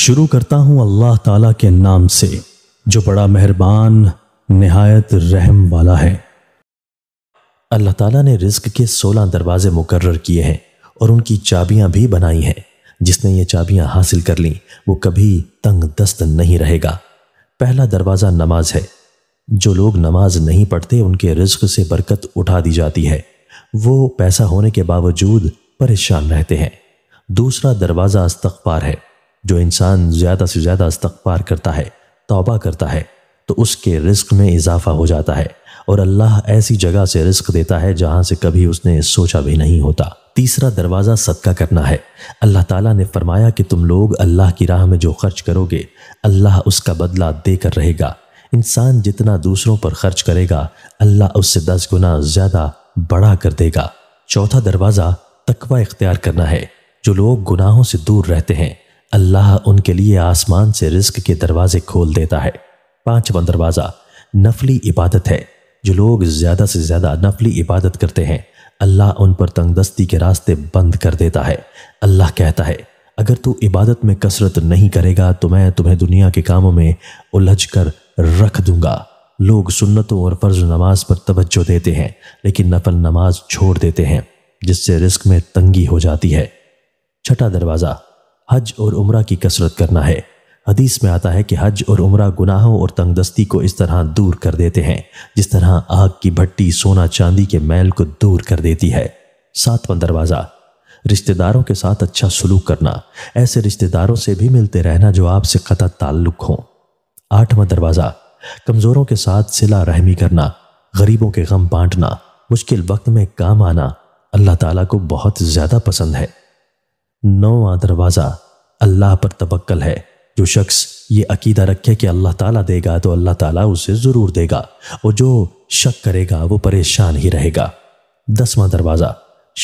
शुरू करता हूं अल्लाह ताला के नाम से जो बड़ा मेहरबान नहायत रहम वाला है अल्लाह ताला ने रिस्क के सोलह दरवाजे मुकर्र किए हैं और उनकी चाबियां भी बनाई हैं जिसने ये चाबियां हासिल कर लीं वो कभी तंग दस्त नहीं रहेगा पहला दरवाज़ा नमाज है जो लोग नमाज नहीं पढ़ते उनके रिस्क से बरकत उठा दी जाती है वो पैसा होने के बावजूद परेशान रहते हैं दूसरा दरवाज़ा अस्तकबार है जो इंसान ज़्यादा से ज़्यादा इस्तकबार करता है तोबा करता है तो उसके रिस्क में इजाफा हो जाता है और अल्लाह ऐसी जगह से रिस्क देता है जहाँ से कभी उसने सोचा भी नहीं होता तीसरा दरवाज़ा सदका करना है अल्लाह ताला ने फरमाया कि तुम लोग अल्लाह की राह में जो खर्च करोगे अल्लाह उसका बदला दे कर रहेगा इंसान जितना दूसरों पर खर्च करेगा अल्लाह उससे दस गुना ज़्यादा बड़ा कर देगा चौथा दरवाज़ा तकवा इख्तियार करना है जो लोग गुनाहों से दूर रहते हैं अल्लाह उनके लिए आसमान से रिस्क के दरवाजे खोल देता है पांचवा दरवाज़ा नफली इबादत है जो लोग ज़्यादा से ज़्यादा नफली इबादत करते हैं अल्लाह उन पर तंगदस्ती के रास्ते बंद कर देता है अल्लाह कहता है अगर तू इबादत में कसरत नहीं करेगा तो मैं तुम्हें दुनिया के कामों में उलझ कर रख दूंगा लोग सुन्नतों और फ़र्ज नमाज पर तवज्जो देते हैं लेकिन नफल नमाज छोड़ देते हैं जिससे रिस्क में तंगी हो जाती है छठा दरवाज़ा हज और उम्र की कसरत करना है हदीस में आता है कि हज और उम्र गुनाहों और तंगदस्ती को इस तरह दूर कर देते हैं जिस तरह आग की भट्टी सोना चांदी के मैल को दूर कर देती है सातवां दरवाज़ा रिश्तेदारों के साथ अच्छा सलूक करना ऐसे रिश्तेदारों से भी मिलते रहना जो आपसे कतः ताल्लुक हों आठवां दरवाज़ा कमज़ोरों के साथ सिला रहमी करना गरीबों के गम बांटना मुश्किल वक्त में काम आना अल्लाह ताला को बहुत ज़्यादा पसंद है नौवा दरवाज़ा अल्लाह पर तबक्ल है जो शख्स ये अकीदा रखे कि अल्लाह ताला देगा तो अल्लाह ताला उसे ज़रूर देगा और जो शक करेगा वो परेशान ही रहेगा दसवां दरवाज़ा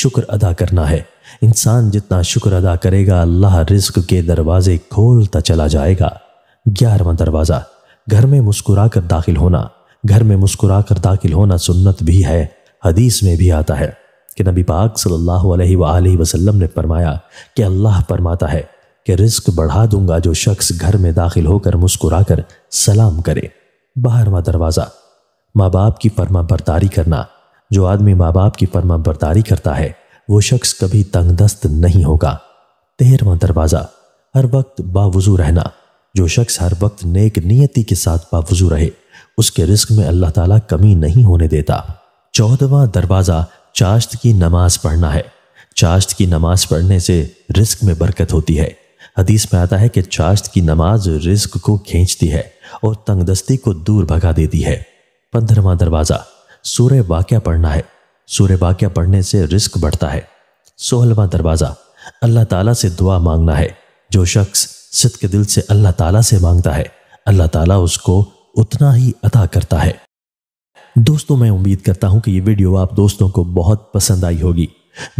शुक्र अदा करना है इंसान जितना शुक्र अदा करेगा अल्लाह रिस्क के दरवाजे खोलता चला जाएगा ग्यारहवा दरवाज़ा घर में मुस्कुरा कर दाखिल होना घर में मुस्कुरा कर दाखिल होना सुन्नत भी है हदीस में भी आता है कि नबी पाक सल्लल्लाहु अलैहि वसल्लम ने फरमाया कि अल्लाह फरमाता है कि रिस्क बढ़ा दूंगा जो शख्स घर में दाखिल होकर मुस्कुराकर सलाम करे बारवा दरवाज़ा माँ बाप की फरमा बरदारी करना जो आदमी माँ बाप की फरमा बरदारी करता है वो शख्स कभी तंगदस्त नहीं होगा तेरवा दरवाज़ा हर वक्त बावजू रहना जो शख्स हर वक्त नेक नियति के साथ बावजू रहे उसके रिस्क में अल्लाह ताला कमी नहीं होने देता चौदवा दरवाज़ा चाश्त की नमाज पढ़ना है चाश्त की नमाज पढ़ने से रिस्क में बरकत होती है हदीस में आता है कि चाश्त की नमाज रिस्क को खींचती है और तंगदस्ती को दूर भगा देती है पंद्रहवा दरवाज़ा सूर्य वाक्य पढ़ना है सूर्य वाक्य पढ़ने से रिस्क बढ़ता है सोलहवा दरवाज़ा अल्लाह ताला से दुआ मांगना है जो शख्स सिद्ध के दिल से अल्लाह ताला से मांगता है अल्लाह ताला उसको उतना ही अदा करता है दोस्तों मैं उम्मीद करता हूं कि ये वीडियो आप दोस्तों को बहुत पसंद आई होगी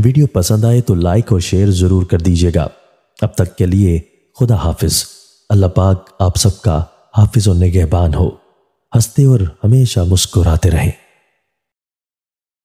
वीडियो पसंद आए तो लाइक और शेयर ज़रूर कर दीजिएगा अब तक के लिए खुदा हाफिज़ अल्लाह पाक आप सबका हाफिज़ और निगहबान हो हंसते और हमेशा मुस्कुराते रहें